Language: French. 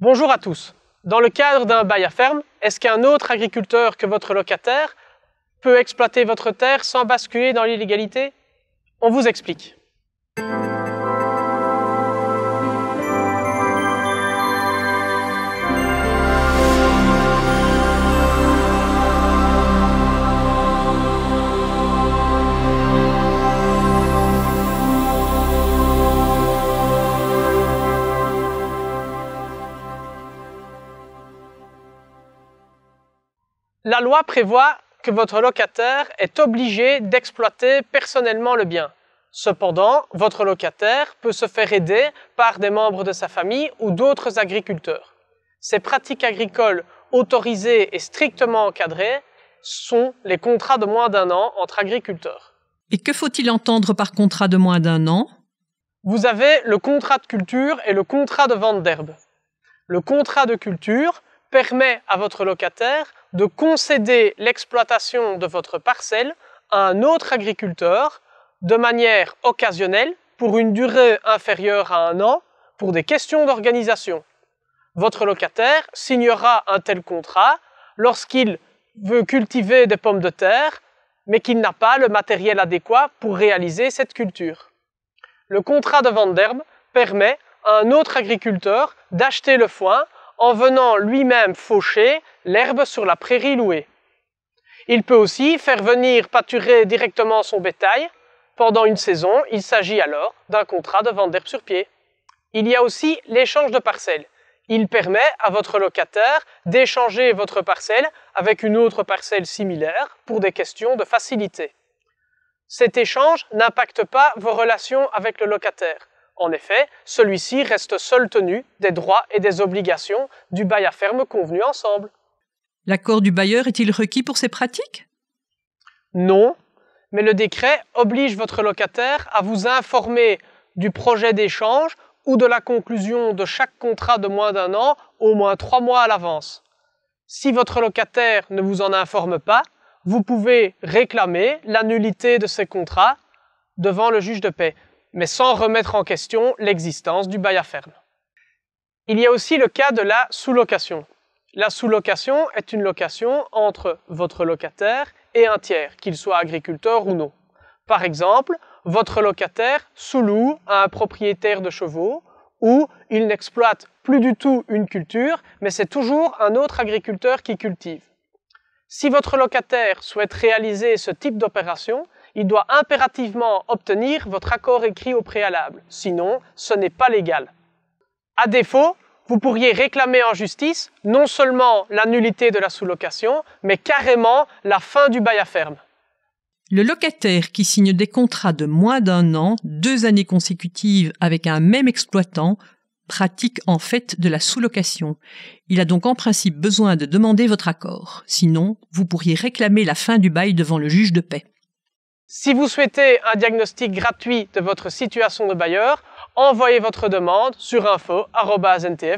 Bonjour à tous. Dans le cadre d'un bail à ferme, est-ce qu'un autre agriculteur que votre locataire peut exploiter votre terre sans basculer dans l'illégalité On vous explique. La loi prévoit que votre locataire est obligé d'exploiter personnellement le bien. Cependant, votre locataire peut se faire aider par des membres de sa famille ou d'autres agriculteurs. Ces pratiques agricoles autorisées et strictement encadrées sont les contrats de moins d'un an entre agriculteurs. Et que faut-il entendre par contrat de moins d'un an Vous avez le contrat de culture et le contrat de vente d'herbe. Le contrat de culture permet à votre locataire de concéder l'exploitation de votre parcelle à un autre agriculteur de manière occasionnelle pour une durée inférieure à un an pour des questions d'organisation. Votre locataire signera un tel contrat lorsqu'il veut cultiver des pommes de terre mais qu'il n'a pas le matériel adéquat pour réaliser cette culture. Le contrat de vente d'herbe permet à un autre agriculteur d'acheter le foin en venant lui-même faucher l'herbe sur la prairie louée. Il peut aussi faire venir pâturer directement son bétail. Pendant une saison, il s'agit alors d'un contrat de vente d'herbe sur pied. Il y a aussi l'échange de parcelles. Il permet à votre locataire d'échanger votre parcelle avec une autre parcelle similaire pour des questions de facilité. Cet échange n'impacte pas vos relations avec le locataire. En effet, celui-ci reste seul tenu des droits et des obligations du bail à ferme convenu ensemble. L'accord du bailleur est-il requis pour ces pratiques Non, mais le décret oblige votre locataire à vous informer du projet d'échange ou de la conclusion de chaque contrat de moins d'un an au moins trois mois à l'avance. Si votre locataire ne vous en informe pas, vous pouvez réclamer la nullité de ces contrats devant le juge de paix mais sans remettre en question l'existence du bail à ferme. Il y a aussi le cas de la sous-location. La sous-location est une location entre votre locataire et un tiers, qu'il soit agriculteur ou non. Par exemple, votre locataire sous-loue à un propriétaire de chevaux ou il n'exploite plus du tout une culture, mais c'est toujours un autre agriculteur qui cultive. Si votre locataire souhaite réaliser ce type d'opération, il doit impérativement obtenir votre accord écrit au préalable, sinon ce n'est pas légal. À défaut, vous pourriez réclamer en justice non seulement la nullité de la sous-location, mais carrément la fin du bail à ferme. Le locataire qui signe des contrats de moins d'un an, deux années consécutives avec un même exploitant, pratique en fait de la sous-location. Il a donc en principe besoin de demander votre accord, sinon vous pourriez réclamer la fin du bail devant le juge de paix. Si vous souhaitez un diagnostic gratuit de votre situation de bailleur, envoyez votre demande sur info.ntf.be.